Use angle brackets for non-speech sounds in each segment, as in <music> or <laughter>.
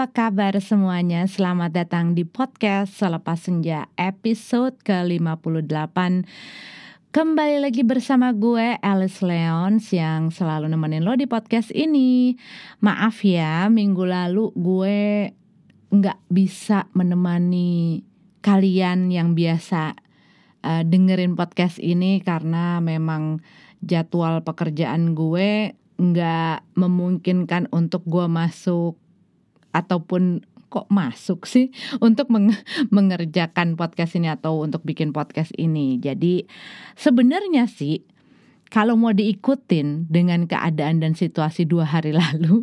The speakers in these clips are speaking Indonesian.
Apa kabar semuanya? Selamat datang di podcast Selepas Senja episode ke-58 Kembali lagi bersama gue Alice Leon yang selalu nemenin lo di podcast ini Maaf ya, minggu lalu gue gak bisa menemani kalian yang biasa uh, dengerin podcast ini Karena memang jadwal pekerjaan gue gak memungkinkan untuk gue masuk ataupun kok masuk sih <laughs> untuk mengerjakan podcast ini atau untuk bikin podcast ini. Jadi sebenarnya sih kalau mau diikutin dengan keadaan dan situasi dua hari <laughs> lalu,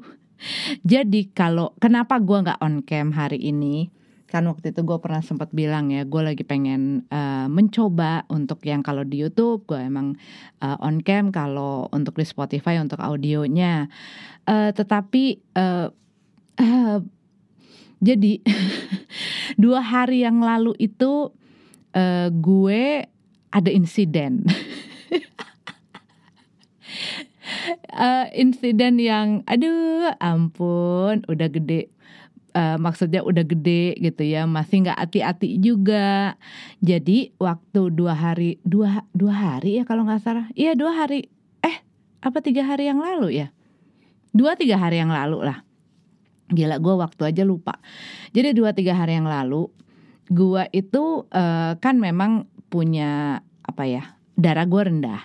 jadi kalau kenapa gue nggak on cam hari ini? Kan waktu itu gue pernah sempat bilang ya, gue lagi pengen uh, mencoba untuk yang kalau di YouTube gue emang uh, on cam, kalau untuk di Spotify untuk audionya. Uh, tetapi uh, Eh, jadi <laughs> dua hari yang lalu itu uh, gue ada insiden. uh, <laughs> insiden yang aduh ampun udah gede uh, maksudnya udah gede gitu ya masih nggak hati-hati juga jadi waktu dua hari dua dua hari ya kalau nggak salah iya dua hari eh apa tiga hari yang lalu ya dua tiga hari yang lalu lah Gila gue waktu aja lupa. Jadi dua tiga hari yang lalu gue itu uh, kan memang punya apa ya darah gue rendah.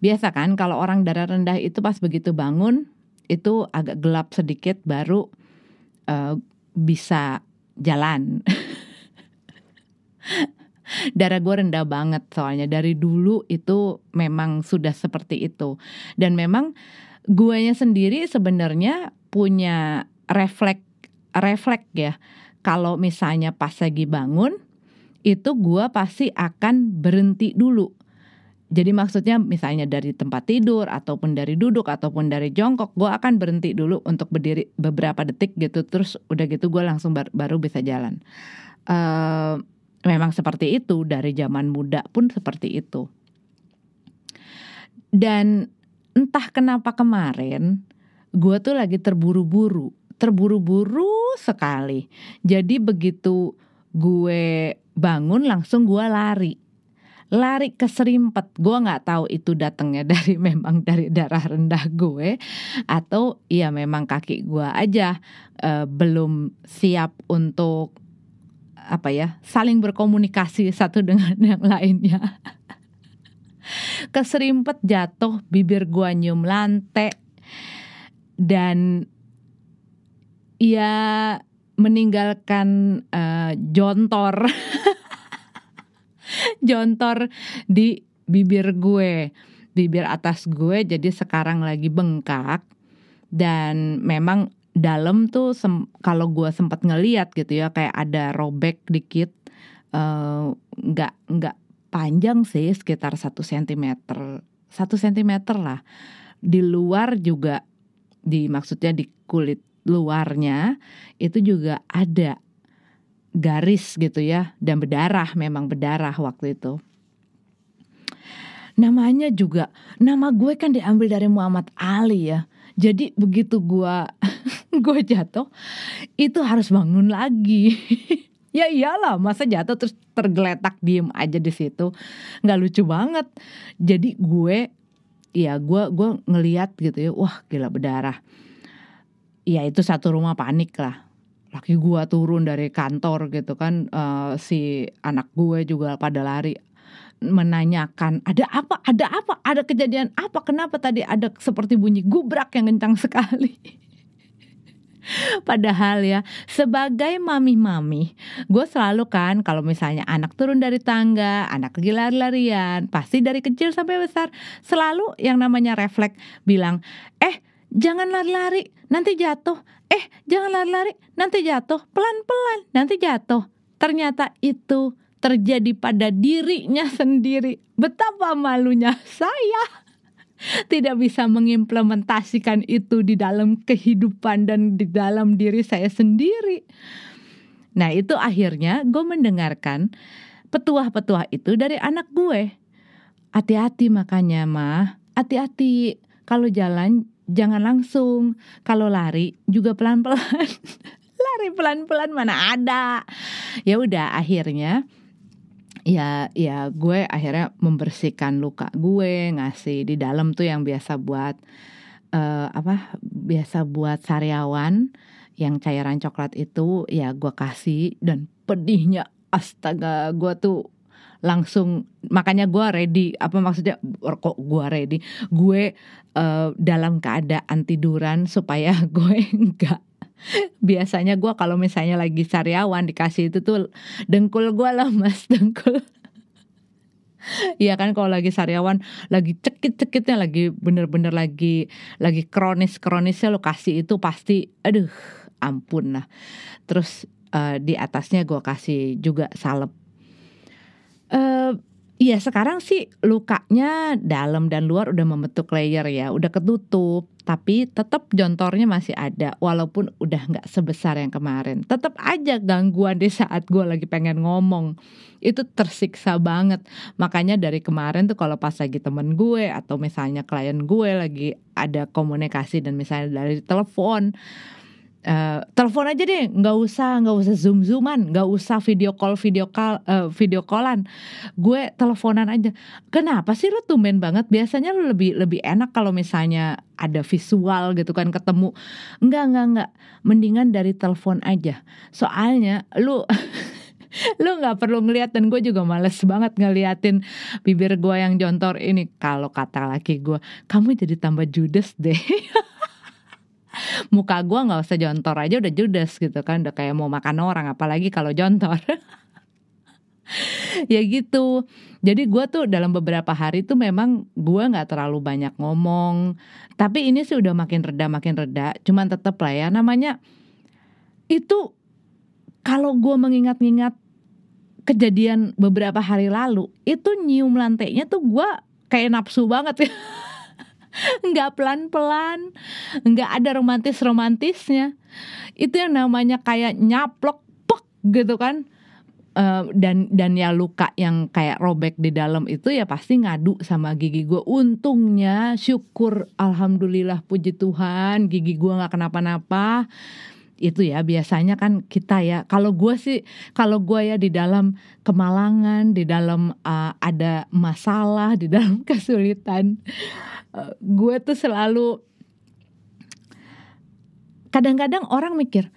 Biasa kan kalau orang darah rendah itu pas begitu bangun itu agak gelap sedikit baru uh, bisa jalan. <laughs> darah gue rendah banget soalnya dari dulu itu memang sudah seperti itu dan memang guanya sendiri sebenarnya punya reflek reflek ya. Kalau misalnya pas lagi bangun itu gua pasti akan berhenti dulu. Jadi maksudnya misalnya dari tempat tidur ataupun dari duduk ataupun dari jongkok, gue akan berhenti dulu untuk berdiri beberapa detik gitu, terus udah gitu gue langsung bar baru bisa jalan. Uh, memang seperti itu dari zaman muda pun seperti itu. Dan entah kenapa kemarin gue tuh lagi terburu-buru terburu-buru sekali. Jadi begitu gue bangun langsung gue lari. Lari ke serimpet, gue gak tahu itu datangnya <laughs> dari memang dari darah rendah gue atau ya memang kaki gue aja uh, belum siap untuk apa ya saling berkomunikasi <laughs> satu dengan yang lainnya. Keserimpet jatuh, bibir gue nyium lantai dan ya meninggalkan uh, jontor <laughs> jontor di bibir gue bibir atas gue jadi sekarang lagi bengkak dan memang dalam tuh kalau gue sempat ngeliat gitu ya kayak ada robek dikit eh, nggak uh, nggak panjang sih sekitar satu sentimeter satu sentimeter lah di luar juga dimaksudnya di kulit luarnya itu juga ada garis gitu ya dan berdarah memang berdarah waktu itu namanya juga nama gue kan diambil dari Muhammad Ali ya jadi begitu gue <laughs> gue jatuh itu harus bangun lagi <laughs> ya iyalah masa jatuh terus tergeletak diem aja di situ nggak lucu banget jadi gue ya gue gue ngeliat gitu ya wah gila berdarah ya itu satu rumah panik lah laki gua turun dari kantor gitu kan uh, si anak gue juga pada lari menanyakan ada apa ada apa ada kejadian apa kenapa tadi ada seperti bunyi gubrak yang kencang sekali <laughs> Padahal ya sebagai mami-mami Gue selalu kan kalau misalnya anak turun dari tangga Anak lagi lari-larian Pasti dari kecil sampai besar Selalu yang namanya refleks bilang Eh jangan lari-lari, nanti jatuh. Eh, jangan lari-lari, nanti jatuh. Pelan-pelan, nanti jatuh. Ternyata itu terjadi pada dirinya <laughs> sendiri. Betapa malunya saya <laughs> tidak bisa mengimplementasikan itu di dalam kehidupan dan di dalam diri saya sendiri. Nah, itu akhirnya gue mendengarkan petuah-petuah itu dari anak gue. Hati-hati makanya, mah. Hati-hati kalau jalan jangan langsung. Kalau lari juga pelan-pelan. <laughs> lari pelan-pelan mana ada. Ya udah akhirnya ya ya gue akhirnya membersihkan luka gue ngasih di dalam tuh yang biasa buat uh, apa biasa buat sariawan yang cairan coklat itu ya gue kasih dan pedihnya astaga gue tuh langsung makanya gue ready apa maksudnya kok gue ready gue uh, dalam keadaan tiduran supaya <laughs> gue enggak biasanya gue kalau misalnya lagi sariawan dikasih itu tuh dengkul gue lah mas <laughs> dengkul Iya kan kalau lagi sariawan lagi cekit-cekitnya lagi bener-bener lagi lagi kronis-kronisnya lo kasih itu pasti aduh ampun lah terus uh, di atasnya gue kasih juga salep uh, sekarang sih lukanya dalam dan luar udah membentuk layer ya, udah ketutup. Tapi tetap jontornya masih ada, walaupun udah nggak sebesar yang kemarin. Tetap aja gangguan di saat gue lagi pengen ngomong, itu tersiksa banget. Makanya dari kemarin tuh kalau pas lagi temen gue atau misalnya klien gue lagi ada komunikasi dan misalnya dari telepon, uh, telepon aja deh nggak usah nggak usah zoom zooman nggak usah video call video call uh, video callan gue teleponan aja kenapa sih lu tumben banget biasanya lu lebih lebih enak kalau misalnya ada visual gitu kan ketemu nggak nggak nggak mendingan dari telepon aja soalnya lu <laughs> lu nggak perlu ngeliat dan gue juga males banget ngeliatin bibir gue yang jontor ini kalau kata laki gue kamu jadi tambah judes deh <laughs> muka gue nggak usah jontor aja udah judes gitu kan udah kayak mau makan orang apalagi kalau jontor <laughs> ya gitu jadi gue tuh dalam beberapa hari tuh memang gue nggak terlalu banyak ngomong tapi ini sih udah makin reda makin reda cuman tetep lah ya namanya itu kalau gue mengingat-ingat kejadian beberapa hari lalu itu nyium lantainya tuh gue kayak nafsu banget ya <laughs> nggak pelan-pelan, nggak ada romantis-romantisnya. Itu yang namanya kayak nyaplok pek gitu kan. Uh, dan dan ya luka yang kayak robek di dalam itu ya pasti ngadu sama gigi gue untungnya syukur alhamdulillah puji Tuhan gigi gue nggak kenapa-napa itu ya biasanya kan kita ya kalau gue sih kalau gue ya di dalam kemalangan di dalam uh, ada masalah di dalam <laughs> kesulitan uh, eh, gue tuh selalu kadang-kadang orang mikir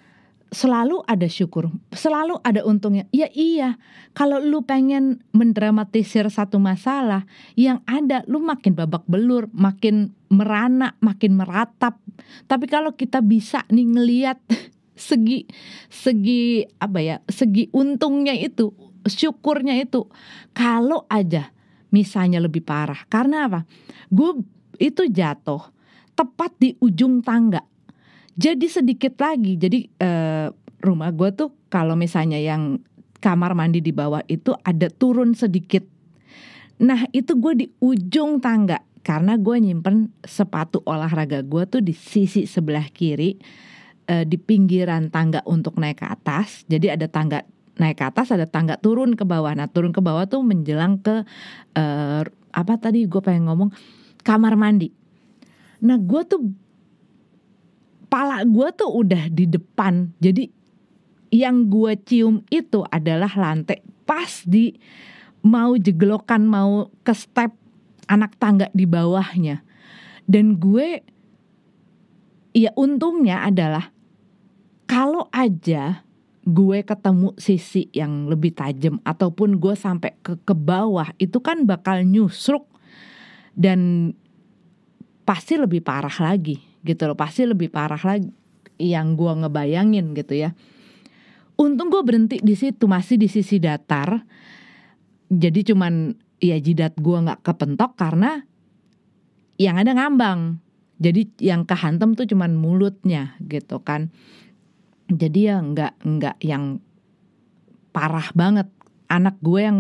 selalu ada syukur, selalu ada untungnya. Ya iya, kalau lu pengen mendramatisir satu masalah yang ada, lu makin babak belur, makin merana, makin meratap. Tapi kalau kita bisa nih ngeliat <laughs> segi segi apa ya, segi untungnya itu, syukurnya itu, kalau aja misalnya lebih parah. Karena apa? Gue itu jatuh tepat di ujung tangga jadi sedikit lagi jadi uh, rumah gue tuh kalau misalnya yang kamar mandi di bawah itu ada turun sedikit nah itu gue di ujung tangga karena gue nyimpen sepatu olahraga gue tuh di sisi sebelah kiri uh, di pinggiran tangga untuk naik ke atas jadi ada tangga naik ke atas ada tangga turun ke bawah nah turun ke bawah tuh menjelang ke uh, apa tadi gue pengen ngomong kamar mandi nah gue tuh kepala gue tuh udah di depan jadi yang gue cium itu adalah lantai pas di mau jeglokan mau ke step anak tangga di bawahnya dan gue ya untungnya adalah kalau aja gue ketemu sisi yang lebih tajam ataupun gue sampai ke ke bawah itu kan bakal nyusruk dan pasti lebih parah lagi gitu loh pasti lebih parah lagi yang gue ngebayangin gitu ya untung gue berhenti di situ masih di sisi datar jadi cuman ya jidat gue nggak kepentok karena yang ada ngambang jadi yang kehantem tuh cuman mulutnya gitu kan jadi ya nggak nggak yang parah banget anak gue yang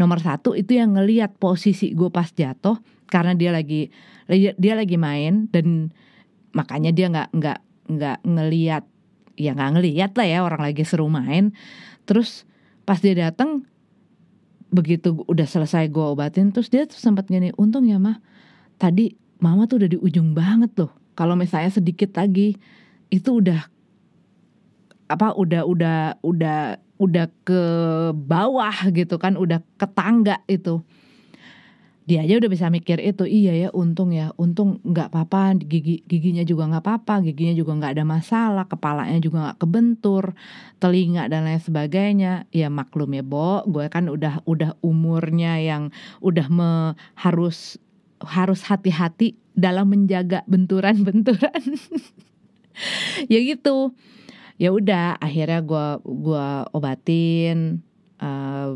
nomor satu itu yang ngeliat posisi gue pas jatuh karena dia lagi dia lagi main dan makanya dia nggak nggak nggak ngelihat ya nggak ngelihat lah ya orang lagi seru main terus pas dia datang begitu udah selesai gue obatin terus dia tuh sempat gini untung ya mah tadi mama tuh udah di ujung banget loh kalau misalnya sedikit lagi itu udah apa udah udah udah udah ke bawah gitu kan udah ke tangga itu dia aja udah bisa mikir itu iya ya untung ya untung nggak apa-apa gigi giginya juga nggak apa-apa giginya juga nggak ada masalah kepalanya juga nggak kebentur telinga dan lain sebagainya ya maklum ya bo gue kan udah udah umurnya yang udah me, harus harus hati-hati dalam menjaga benturan-benturan <laughs> ya gitu ya udah akhirnya gue gua obatin uh,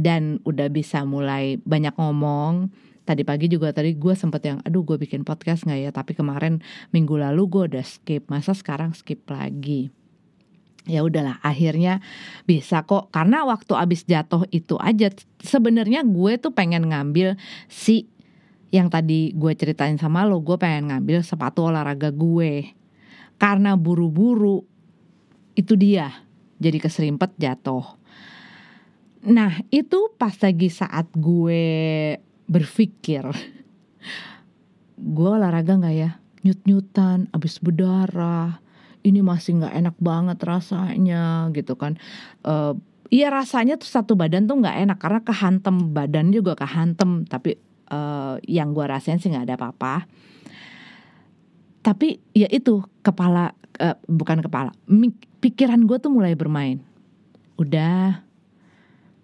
dan udah bisa mulai banyak ngomong tadi pagi juga tadi gue sempet yang aduh gue bikin podcast nggak ya tapi kemarin minggu lalu gue udah skip masa sekarang skip lagi ya udahlah akhirnya bisa kok karena waktu abis jatuh itu aja sebenarnya gue tuh pengen ngambil si yang tadi gue ceritain sama lo gue pengen ngambil sepatu olahraga gue karena buru-buru itu dia jadi keserimpet jatuh Nah, itu pas lagi saat gue berpikir, gue olahraga gak ya? Nyut-nyutan, abis berdarah, ini masih gak enak banget rasanya gitu kan. Uh, iya rasanya tuh satu badan tuh gak enak karena kehantem badan juga kehantem, tapi uh, yang gue rasain sih gak ada apa-apa. Tapi ya itu kepala uh, bukan kepala, pikiran gue tuh mulai bermain. Udah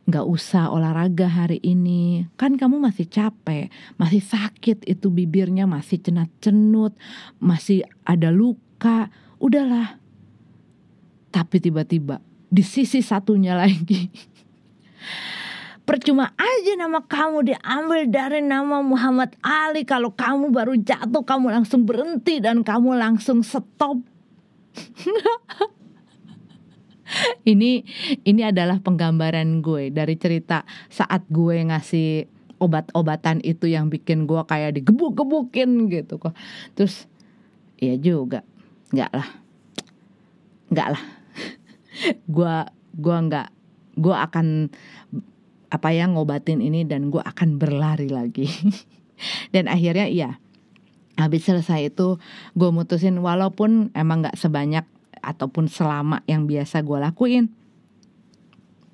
nggak usah olahraga hari ini kan kamu masih capek masih sakit itu bibirnya masih cenat cenut masih ada luka udahlah tapi tiba-tiba di sisi satunya <laughs> lagi percuma aja nama kamu diambil dari nama Muhammad Ali kalau kamu baru jatuh kamu langsung berhenti dan kamu langsung stop <laughs> <laughs> ini ini adalah penggambaran gue dari cerita saat gue ngasih obat-obatan itu yang bikin gue kayak digebuk-gebukin gitu kok. Terus ya juga, nggak lah, nggak lah. gue <laughs> gue nggak gue akan apa ya ngobatin ini dan gue akan berlari lagi. <laughs> dan akhirnya iya habis selesai itu gue mutusin walaupun emang nggak sebanyak ataupun selama yang biasa gue lakuin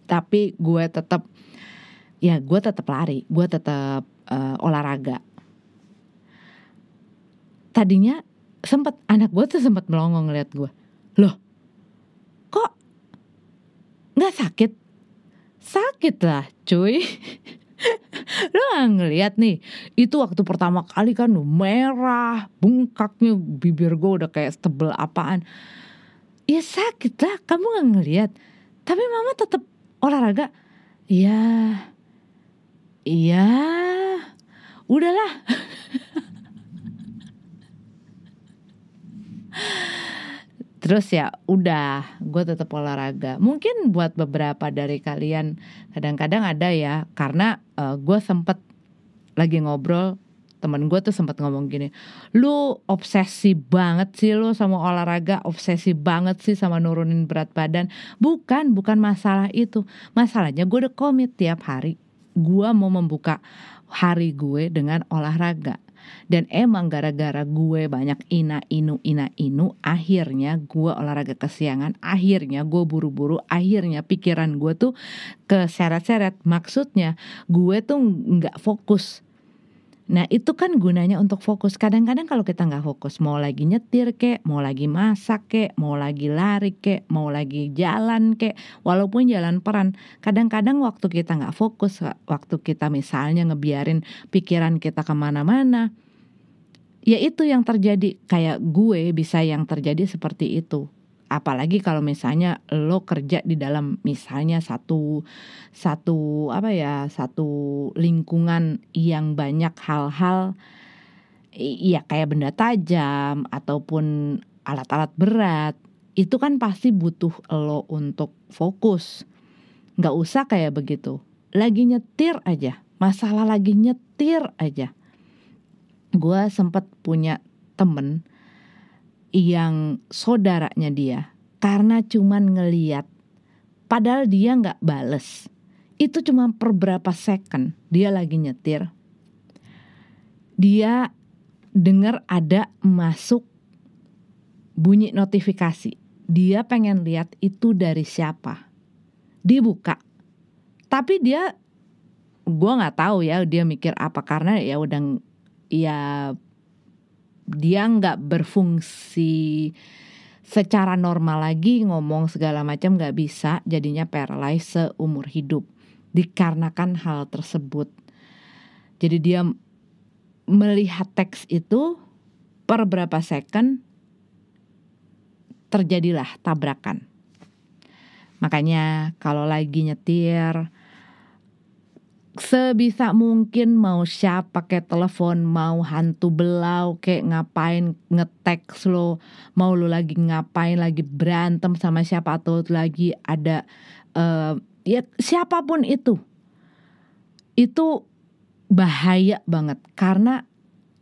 tapi gue tetap ya gue tetap lari gue tetap uh, eh, olahraga tadinya sempat anak gue tuh sempat melongo ngeliat gue loh kok nggak sakit sakit lah cuy lo <laughs> gak ngeliat nih itu waktu pertama kali kan merah bungkaknya bibir gue udah kayak tebel apaan ya sakit lah kamu nggak ngeliat tapi mama tetap olahraga iya iya udahlah terus ya udah gue tetap olahraga mungkin buat beberapa dari kalian kadang-kadang ada ya karena uh, eh, gue sempet lagi ngobrol teman gue tuh sempat ngomong gini lu obsesi banget sih lu sama olahraga obsesi banget sih sama nurunin berat badan bukan bukan masalah itu masalahnya gue udah komit tiap hari gue mau membuka hari gue dengan olahraga dan emang gara-gara gue banyak ina inu ina inu akhirnya gue olahraga kesiangan akhirnya gue buru-buru akhirnya pikiran gue tuh keseret-seret maksudnya gue tuh nggak fokus Nah itu kan gunanya untuk fokus. Kadang-kadang kalau kita nggak fokus, mau lagi nyetir kek, mau lagi masak kek, mau lagi lari kek, mau lagi jalan kek, walaupun jalan peran. Kadang-kadang waktu kita nggak fokus, waktu kita misalnya ngebiarin pikiran kita kemana-mana, ya itu yang terjadi. Kayak gue bisa yang terjadi seperti itu apalagi kalau misalnya lo kerja di dalam misalnya satu satu apa ya satu lingkungan yang banyak hal-hal ya kayak benda tajam ataupun alat-alat berat itu kan pasti butuh lo untuk fokus nggak usah kayak begitu lagi nyetir aja masalah lagi nyetir aja gue sempet punya temen yang saudaranya dia karena cuman ngeliat padahal dia nggak bales itu cuma per berapa second dia lagi nyetir dia dengar ada masuk bunyi notifikasi dia pengen lihat itu dari siapa dibuka tapi dia gue nggak tahu ya dia mikir apa karena ya udah ya dia nggak berfungsi secara normal lagi ngomong segala macam nggak bisa jadinya paralyzed seumur hidup dikarenakan hal tersebut jadi dia melihat teks itu per berapa second terjadilah tabrakan makanya kalau lagi nyetir sebisa mungkin mau siap pakai telepon mau hantu belau kayak ngapain ngetek lo mau lu lagi ngapain lagi berantem sama siapa atau lagi ada uh, ya siapapun itu itu bahaya banget karena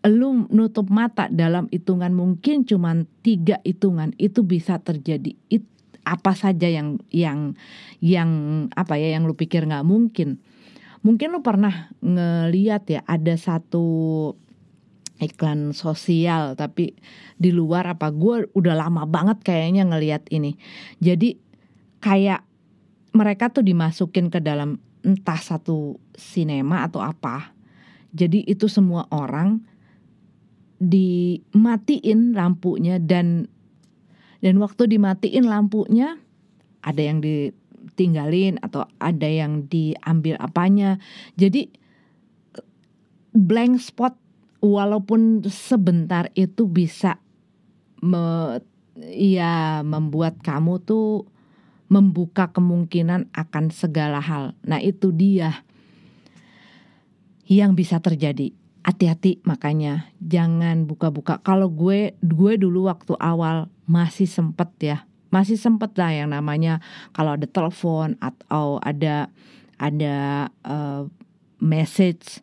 lu nutup mata dalam hitungan mungkin cuman tiga hitungan itu bisa terjadi It, apa saja yang yang yang apa ya yang lu pikir nggak mungkin mungkin lo pernah ngeliat ya ada satu iklan sosial tapi di luar apa gue udah lama banget kayaknya ngeliat ini jadi kayak mereka tuh dimasukin ke dalam entah satu sinema atau apa jadi itu semua orang dimatiin lampunya dan dan waktu dimatiin lampunya ada yang di tinggalin atau ada yang diambil apanya. Jadi blank spot walaupun sebentar itu bisa me, ya membuat kamu tuh membuka kemungkinan akan segala hal. Nah, itu dia yang bisa terjadi. Hati-hati makanya jangan buka-buka. Kalau gue gue dulu waktu awal masih sempet ya masih sempet lah yang namanya kalau ada telepon atau ada ada uh, message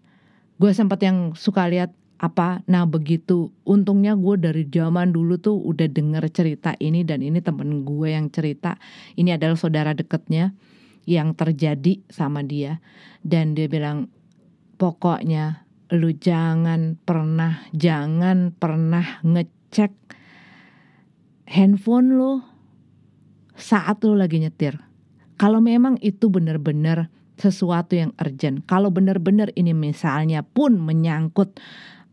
gue sempet yang suka lihat apa nah begitu untungnya gue dari zaman dulu tuh udah denger cerita ini dan ini temen gue yang cerita ini adalah saudara deketnya yang terjadi sama dia dan dia bilang pokoknya lu jangan pernah jangan pernah ngecek handphone lu saat lu lagi nyetir. Kalau memang itu benar-benar sesuatu yang urgent, kalau benar-benar ini misalnya pun menyangkut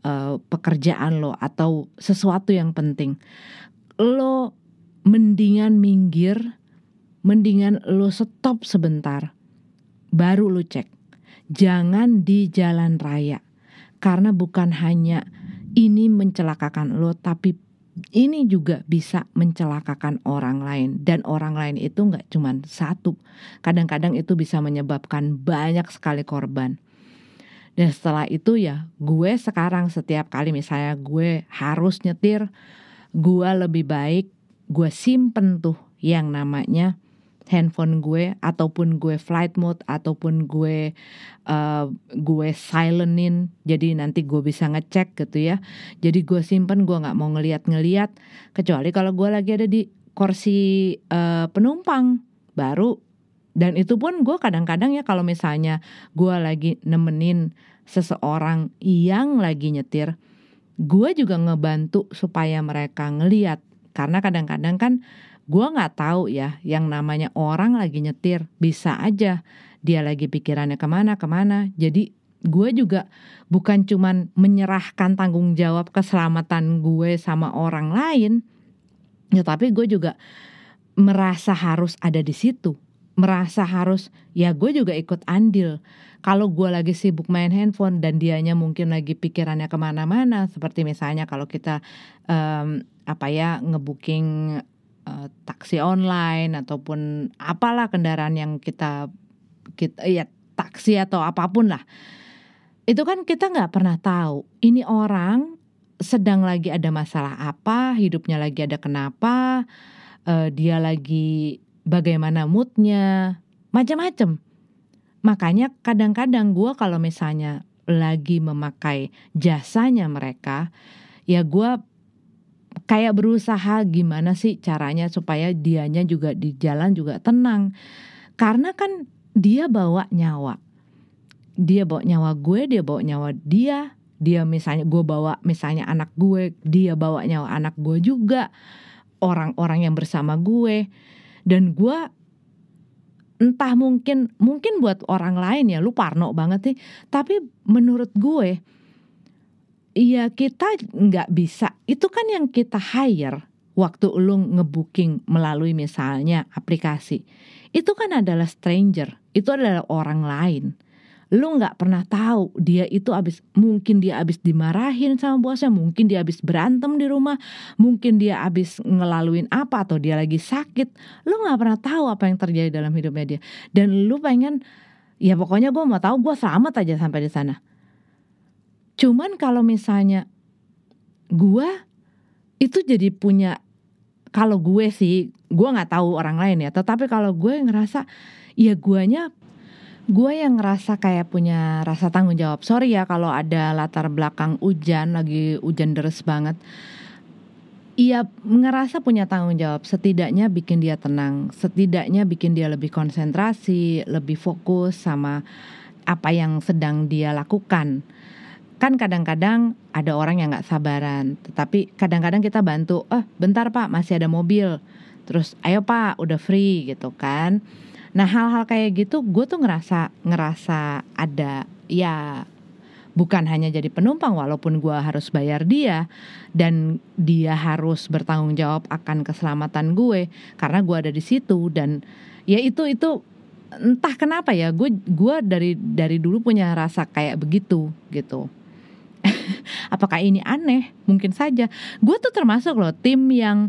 uh, pekerjaan lo atau sesuatu yang penting, lo mendingan minggir, mendingan lo stop sebentar, baru lo cek. Jangan di jalan raya, karena bukan hanya ini mencelakakan lo, tapi ini juga bisa mencelakakan orang lain dan orang lain itu nggak cuma satu kadang-kadang itu bisa menyebabkan banyak sekali korban dan setelah itu ya gue sekarang setiap kali misalnya gue harus nyetir gue lebih baik gue simpen tuh yang namanya handphone gue ataupun gue flight mode ataupun gue uh, gue silentin jadi nanti gue bisa ngecek gitu ya jadi gue simpen gue nggak mau ngeliat-ngeliat kecuali kalau gue lagi ada di kursi uh, penumpang baru dan itu pun gue kadang-kadang ya kalau misalnya gue lagi nemenin seseorang yang lagi nyetir gue juga ngebantu supaya mereka ngeliat karena kadang-kadang kan Gue nggak tahu ya, yang namanya orang lagi nyetir bisa aja dia lagi pikirannya kemana kemana. Jadi gue juga bukan cuman menyerahkan tanggung jawab keselamatan gue sama orang lain, ya tapi gue juga merasa harus ada di situ merasa harus ya gue juga ikut andil kalau gue lagi sibuk main handphone dan dianya mungkin lagi pikirannya kemana-mana seperti misalnya kalau kita um, apa ya ngebooking uh, taksi online ataupun apalah kendaraan yang kita kita ya taksi atau apapun lah itu kan kita nggak pernah tahu ini orang sedang lagi ada masalah apa hidupnya lagi ada kenapa uh, dia lagi bagaimana moodnya macam-macam makanya kadang-kadang gue kalau misalnya lagi memakai jasanya mereka ya gue kayak berusaha gimana sih caranya supaya dianya juga di jalan juga tenang. Karena kan dia bawa nyawa. Dia bawa nyawa gue, dia bawa nyawa dia, dia misalnya gue bawa misalnya anak gue, dia bawa nyawa anak gue juga. Orang-orang yang bersama gue dan gue entah mungkin mungkin buat orang lain ya lu parno banget sih tapi menurut gue Iya kita nggak bisa. Itu kan yang kita hire waktu lu ngebooking melalui misalnya aplikasi. Itu kan adalah stranger. Itu adalah orang lain. Lu nggak pernah tahu dia itu abis mungkin dia abis dimarahin sama bosnya, mungkin dia abis berantem di rumah, mungkin dia abis ngelaluin apa atau dia lagi sakit. Lu nggak pernah tahu apa yang terjadi dalam hidupnya dia. Dan lu pengen ya pokoknya gue mau tahu gue selamat aja sampai di sana Cuman kalau misalnya gua itu jadi punya kalau gue sih gue nggak tahu orang lain ya tetapi kalau gue ngerasa ya guanya gue yang ngerasa kayak punya rasa tanggung jawab sorry ya kalau ada latar belakang hujan lagi hujan deras banget Iya ngerasa punya tanggung jawab setidaknya bikin dia tenang setidaknya bikin dia lebih konsentrasi lebih fokus sama apa yang sedang dia lakukan kan kadang-kadang ada orang yang nggak sabaran, tetapi kadang-kadang kita bantu, oh bentar pak masih ada mobil, terus ayo pak udah free gitu kan. Nah hal-hal kayak gitu gue tuh ngerasa ngerasa ada ya bukan hanya jadi penumpang walaupun gue harus bayar dia dan dia harus bertanggung jawab akan keselamatan gue karena gue ada di situ dan ya itu itu entah kenapa ya gue gue dari dari dulu punya rasa kayak begitu gitu. <laughs> Apakah ini aneh? Mungkin saja. Gue tuh termasuk loh tim yang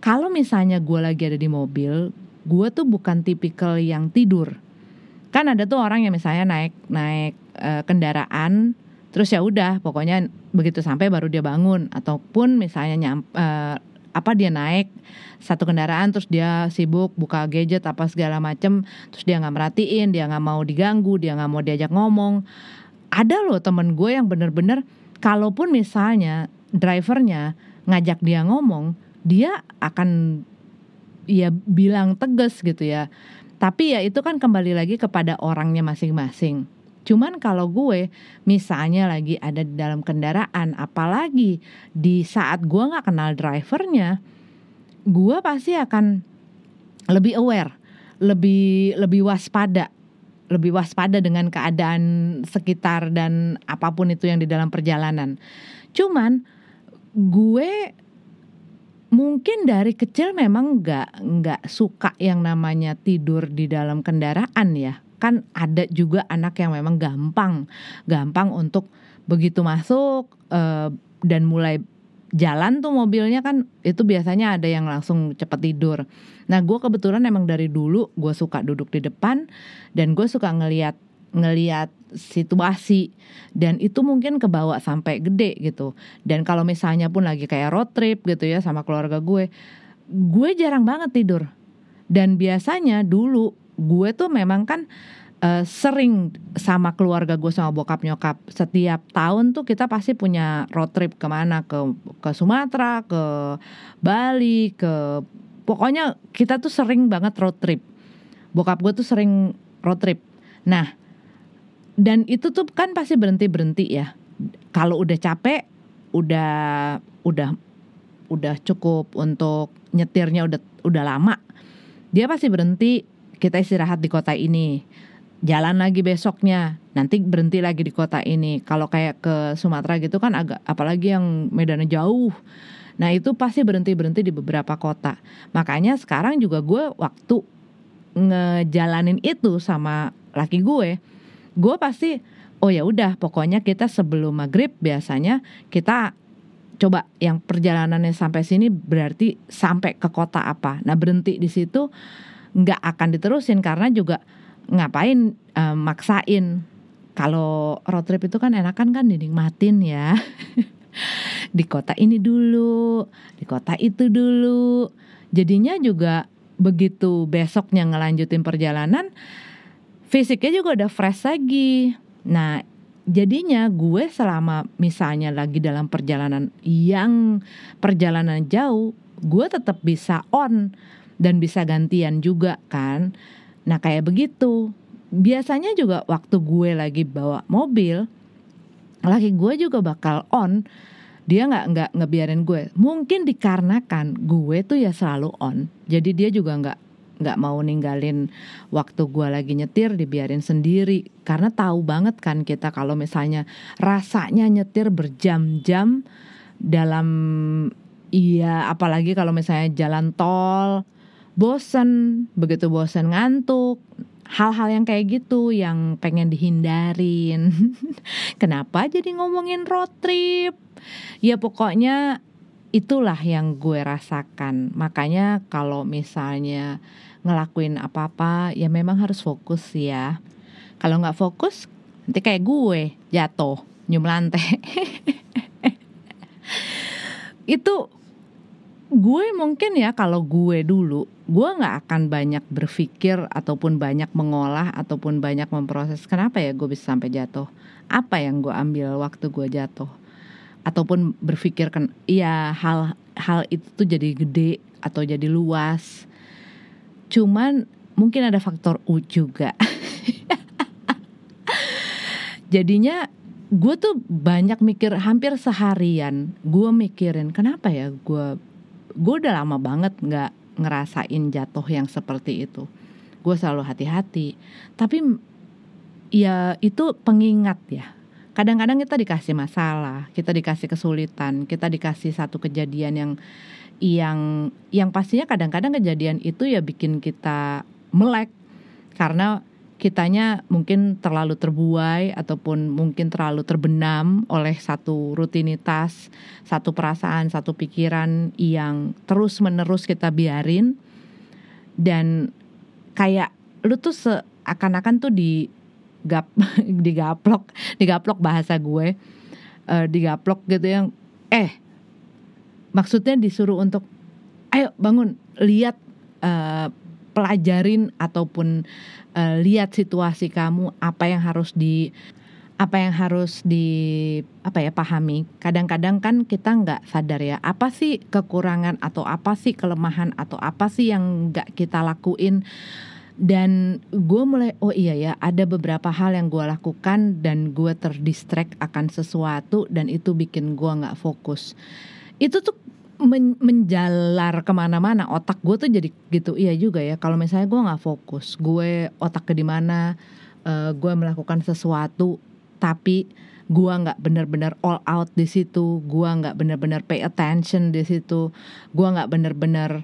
kalau misalnya gue lagi ada di mobil, gue tuh bukan tipikal yang tidur. Kan ada tuh orang yang misalnya naik naik e, kendaraan, terus ya udah, pokoknya begitu sampai baru dia bangun, ataupun misalnya nyam, e, eh, apa dia naik satu kendaraan terus dia sibuk buka gadget apa segala macem terus dia nggak merhatiin dia nggak mau diganggu dia nggak mau diajak ngomong ada loh temen gue yang bener-bener kalaupun misalnya drivernya ngajak dia ngomong dia akan ya bilang tegas gitu ya tapi ya itu kan kembali lagi kepada orangnya masing-masing Cuman kalau gue misalnya lagi ada di dalam kendaraan apalagi di saat gue nggak kenal drivernya gue pasti akan lebih aware, lebih lebih waspada lebih waspada dengan keadaan sekitar dan apapun itu yang di dalam perjalanan. Cuman gue mungkin dari kecil memang nggak nggak suka yang namanya tidur di dalam kendaraan ya. Kan ada juga anak yang memang gampang gampang untuk begitu masuk uh, dan mulai jalan tuh mobilnya kan itu biasanya ada yang langsung cepat tidur. Nah gue kebetulan emang dari dulu gue suka duduk di depan dan gue suka ngeliat ngeliat situasi dan itu mungkin kebawa sampai gede gitu dan kalau misalnya pun lagi kayak road trip gitu ya sama keluarga gue gue jarang banget tidur dan biasanya dulu gue tuh memang kan uh, sering sama keluarga gue sama bokap nyokap setiap tahun tuh kita pasti punya road trip kemana ke ke Sumatera ke Bali ke pokoknya kita tuh sering banget road trip bokap gue tuh sering road trip nah dan itu tuh kan pasti berhenti berhenti ya kalau udah capek udah udah udah cukup untuk nyetirnya udah udah lama dia pasti berhenti kita istirahat di kota ini jalan lagi besoknya nanti berhenti lagi di kota ini kalau kayak ke Sumatera gitu kan agak apalagi yang medannya jauh Nah itu pasti berhenti-berhenti di beberapa kota. Makanya sekarang juga gue waktu ngejalanin itu sama laki gue, gue pasti oh ya udah pokoknya kita sebelum maghrib biasanya kita coba yang perjalanannya sampai sini berarti sampai ke kota apa. Nah berhenti di situ nggak akan diterusin karena juga ngapain e, maksain kalau road trip itu kan enakan kan dinikmatin ya <laughs> di kota ini dulu, di kota itu dulu. Jadinya juga begitu besoknya ngelanjutin perjalanan, fisiknya juga udah fresh lagi. Nah, jadinya gue selama misalnya lagi dalam perjalanan yang perjalanan jauh, gue tetap bisa on dan bisa gantian juga kan. Nah, kayak begitu. Biasanya juga waktu gue lagi bawa mobil, laki gue juga bakal on dia nggak nggak ngebiarin gue mungkin dikarenakan gue tuh ya selalu on jadi dia juga nggak nggak mau ninggalin waktu gue lagi nyetir dibiarin sendiri karena tahu banget kan kita kalau misalnya rasanya nyetir berjam-jam dalam iya apalagi kalau misalnya jalan tol bosen begitu bosen ngantuk hal-hal yang kayak gitu yang pengen dihindarin. <laughs> Kenapa jadi ngomongin road trip? Ya pokoknya itulah yang gue rasakan. Makanya kalau misalnya ngelakuin apa-apa ya memang harus fokus ya. Kalau nggak fokus nanti kayak gue jatuh nyum lantai. <laughs> itu gue mungkin ya kalau gue dulu gue nggak akan banyak berpikir ataupun banyak mengolah ataupun banyak memproses kenapa ya gue bisa sampai jatuh apa yang gue ambil waktu gue jatuh ataupun berpikir kan iya hal hal itu tuh jadi gede atau jadi luas cuman mungkin ada faktor u juga <laughs> jadinya gue tuh banyak mikir hampir seharian gue mikirin kenapa ya gue gue udah lama banget nggak ngerasain jatuh yang seperti itu gue selalu hati-hati tapi ya itu pengingat ya kadang-kadang kita dikasih masalah kita dikasih kesulitan kita dikasih satu kejadian yang yang yang pastinya kadang-kadang kejadian itu ya bikin kita melek karena kitanya mungkin terlalu terbuai ataupun mungkin terlalu terbenam oleh satu rutinitas, satu perasaan, satu pikiran yang terus-menerus kita biarin dan kayak lu tuh seakan-akan tuh di gap <laughs> digaplok, digaplok bahasa gue. Uh, digaplok gitu yang eh maksudnya disuruh untuk ayo bangun lihat uh, pelajarin ataupun uh, lihat situasi kamu apa yang harus di apa yang harus di apa ya pahami kadang-kadang kan kita nggak sadar ya apa sih kekurangan atau apa sih kelemahan atau apa sih yang nggak kita lakuin dan gue mulai oh iya ya ada beberapa hal yang gue lakukan dan gue terdistract akan sesuatu dan itu bikin gue nggak fokus itu tuh men menjalar kemana-mana otak gue tuh jadi gitu iya juga ya kalau misalnya gue nggak fokus gue otak ke dimana, uh, eh, gue melakukan sesuatu tapi gue nggak bener-bener all out di situ gue nggak bener-bener pay attention di situ gue nggak bener-bener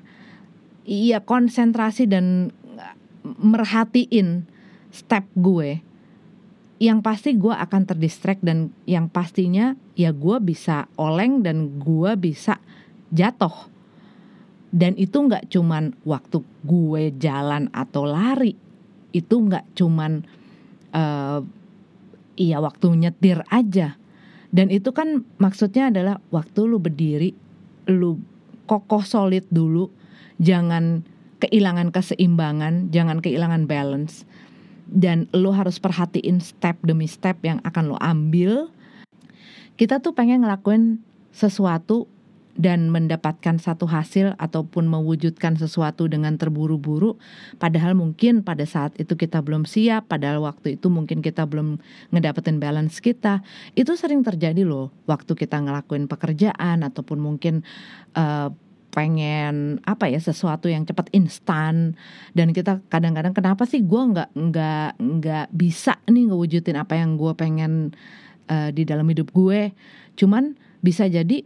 iya konsentrasi dan eh, merhatiin step gue yang pasti gue akan terdistract dan yang pastinya ya gue bisa oleng dan gue bisa jatuh. Dan itu nggak cuman waktu gue jalan atau lari, itu nggak cuman uh, iya waktu nyetir aja. Dan itu kan maksudnya adalah waktu lu berdiri, lu kokoh solid dulu, jangan kehilangan keseimbangan, jangan kehilangan balance. Dan lu harus perhatiin step demi step yang akan lu ambil. Kita tuh pengen ngelakuin sesuatu dan mendapatkan satu hasil ataupun mewujudkan sesuatu dengan terburu-buru padahal mungkin pada saat itu kita belum siap padahal waktu itu mungkin kita belum ngedapetin balance kita itu sering terjadi loh waktu kita ngelakuin pekerjaan ataupun mungkin uh, pengen apa ya sesuatu yang cepat instan dan kita kadang-kadang kenapa sih gue nggak nggak nggak bisa nih ngewujudin apa yang gue pengen uh, di dalam hidup gue cuman bisa jadi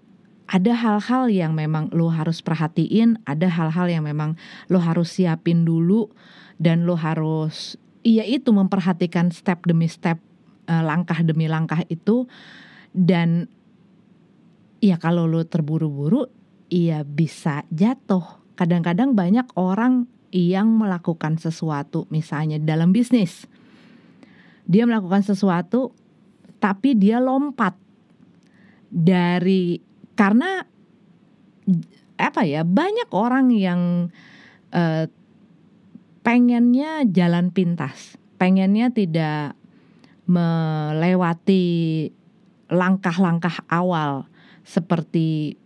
ada hal-hal yang memang lo harus perhatiin, ada hal-hal yang memang lo harus siapin dulu dan lo harus iya itu memperhatikan step demi step, eh, langkah demi langkah itu dan ya kalau lo terburu-buru, iya bisa jatuh. Kadang-kadang banyak orang yang melakukan sesuatu misalnya dalam bisnis. Dia melakukan sesuatu tapi dia lompat dari karena apa ya banyak orang yang uh, pengennya jalan pintas pengennya tidak melewati langkah-langkah awal seperti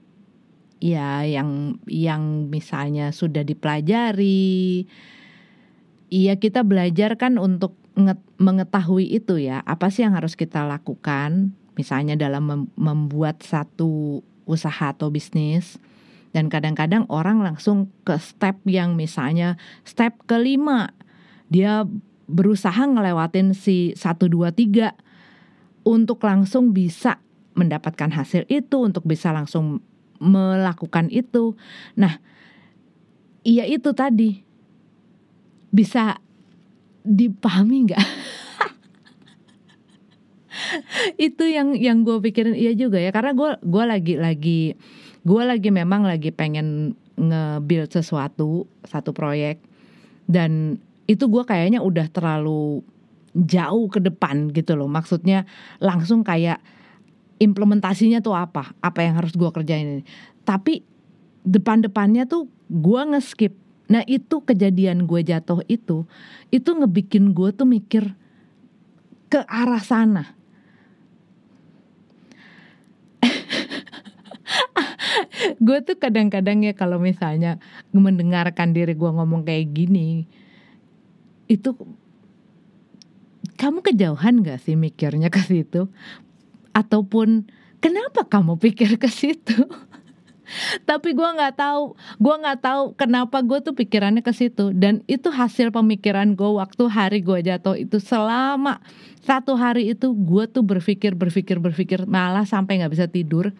ya yang yang misalnya sudah dipelajari Iya kita belajar kan untuk mengetahui itu ya apa sih yang harus kita lakukan misalnya dalam membuat satu usaha atau bisnis dan kadang-kadang orang langsung ke step yang misalnya step kelima dia berusaha ngelewatin si 1 2 3 untuk langsung bisa mendapatkan hasil itu untuk bisa langsung melakukan itu. Nah, iya itu tadi bisa dipahami nggak? <laughs> itu yang yang gue pikirin iya juga ya karena gue gua lagi lagi gue lagi memang lagi pengen nge-build sesuatu satu proyek dan itu gue kayaknya udah terlalu jauh ke depan gitu loh maksudnya langsung kayak implementasinya tuh apa apa yang harus gue kerjain ini tapi depan-depannya tuh gue ngeskip nah itu kejadian gue jatuh itu itu ngebikin gue tuh mikir ke arah sana gue tuh kadang-kadang ya kalau misalnya mendengarkan diri gue ngomong kayak gini itu kamu kejauhan gak sih mikirnya ke situ ataupun kenapa kamu pikir ke situ <laughs> tapi gue nggak tahu gue nggak tahu kenapa gue tuh pikirannya ke situ dan itu hasil pemikiran gue waktu hari gue jatuh itu selama satu hari itu gue tuh berpikir berpikir berpikir malah sampai nggak bisa tidur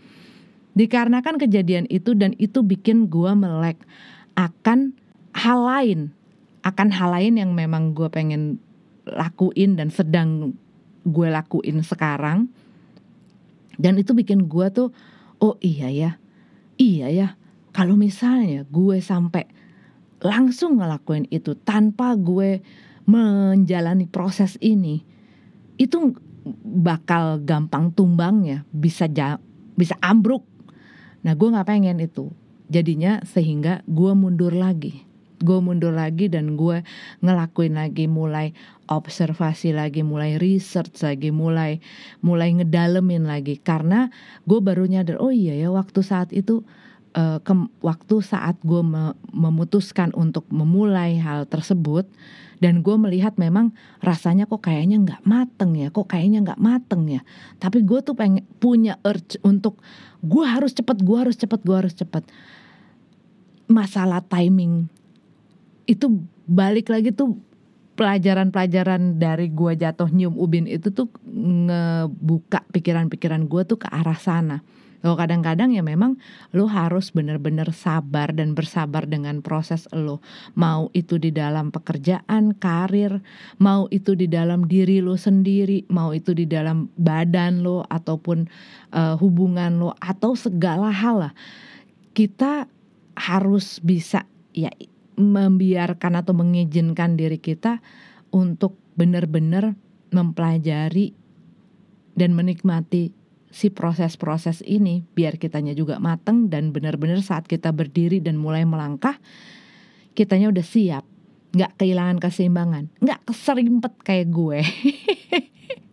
Dikarenakan kejadian itu dan itu bikin gue melek akan hal lain, akan hal lain yang memang gue pengen lakuin dan sedang gue lakuin sekarang. Dan itu bikin gue tuh, oh iya ya, iya ya. Kalau misalnya gue sampai langsung ngelakuin itu tanpa gue menjalani proses ini, itu bakal gampang tumbangnya, bisa ja, bisa ambruk Nah gue gak pengen itu. Jadinya sehingga gue mundur lagi. Gue mundur lagi dan gue ngelakuin lagi mulai observasi lagi, mulai research lagi, mulai mulai ngedalemin lagi. Karena gue baru nyadar, oh iya ya waktu saat itu uh, waktu saat gue me memutuskan untuk memulai hal tersebut, dan gue melihat memang rasanya kok kayaknya nggak mateng ya kok kayaknya nggak mateng ya tapi gue tuh pengen punya urge untuk gue harus cepet gue harus cepet gue harus cepet masalah timing itu balik lagi tuh pelajaran-pelajaran dari gue jatuh nyium ubin itu tuh ngebuka pikiran-pikiran gue tuh ke arah sana kalau kadang-kadang ya memang lo harus benar-benar sabar dan bersabar dengan proses lo. Mau itu di dalam pekerjaan, karir, mau itu di dalam diri lo sendiri, mau itu di dalam badan lo ataupun uh, hubungan lo atau segala hal lah. Kita harus bisa ya membiarkan atau mengizinkan diri kita untuk benar-benar mempelajari dan menikmati si proses-proses ini biar kitanya juga mateng dan benar-benar saat kita berdiri dan mulai melangkah kitanya udah siap nggak kehilangan keseimbangan nggak keserimpet kayak gue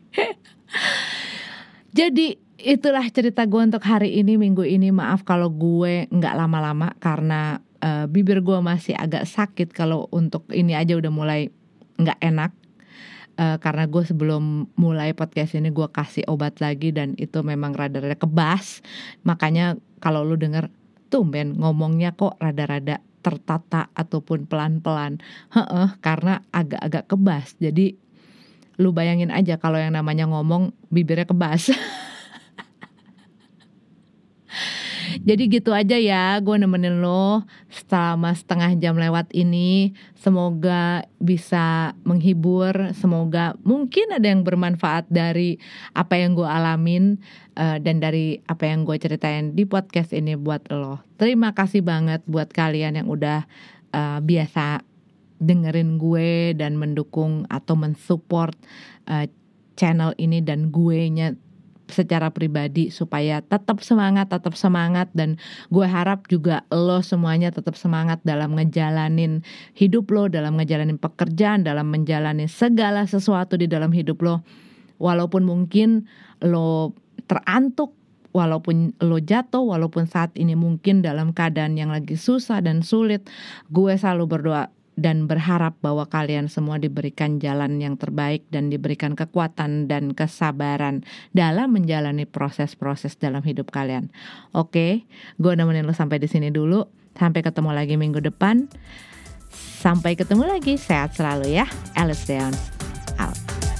<laughs> jadi itulah cerita gue untuk hari ini minggu ini maaf kalau gue nggak lama-lama karena uh, bibir gue masih agak sakit kalau untuk ini aja udah mulai nggak enak uh, karena gue sebelum mulai podcast ini gue kasih obat lagi dan itu memang rada-rada kebas makanya kalau lu denger tuh men ngomongnya kok rada-rada tertata ataupun pelan-pelan Heeh, karena agak-agak kebas jadi lu bayangin aja kalau yang namanya ngomong bibirnya kebas <laughs> Jadi gitu aja ya, gue nemenin lo selama setengah jam lewat ini. Semoga bisa menghibur, semoga mungkin ada yang bermanfaat dari apa yang gue alamin uh, dan dari apa yang gue ceritain di podcast ini buat lo. Terima kasih banget buat kalian yang udah uh, biasa dengerin gue dan mendukung atau mensupport uh, channel ini dan gue nya secara pribadi supaya tetap semangat, tetap semangat dan gue harap juga lo semuanya tetap semangat dalam ngejalanin hidup lo, dalam ngejalanin pekerjaan, dalam menjalani segala sesuatu di dalam hidup lo. Walaupun mungkin lo terantuk, walaupun lo jatuh, walaupun saat ini mungkin dalam keadaan yang lagi susah dan sulit, gue selalu berdoa dan berharap bahwa kalian semua diberikan jalan yang terbaik dan diberikan kekuatan dan kesabaran dalam menjalani proses-proses dalam hidup kalian. Oke, gue nemenin lo sampai di sini dulu. Sampai ketemu lagi minggu depan. Sampai ketemu lagi, sehat selalu ya. Alice Downs out.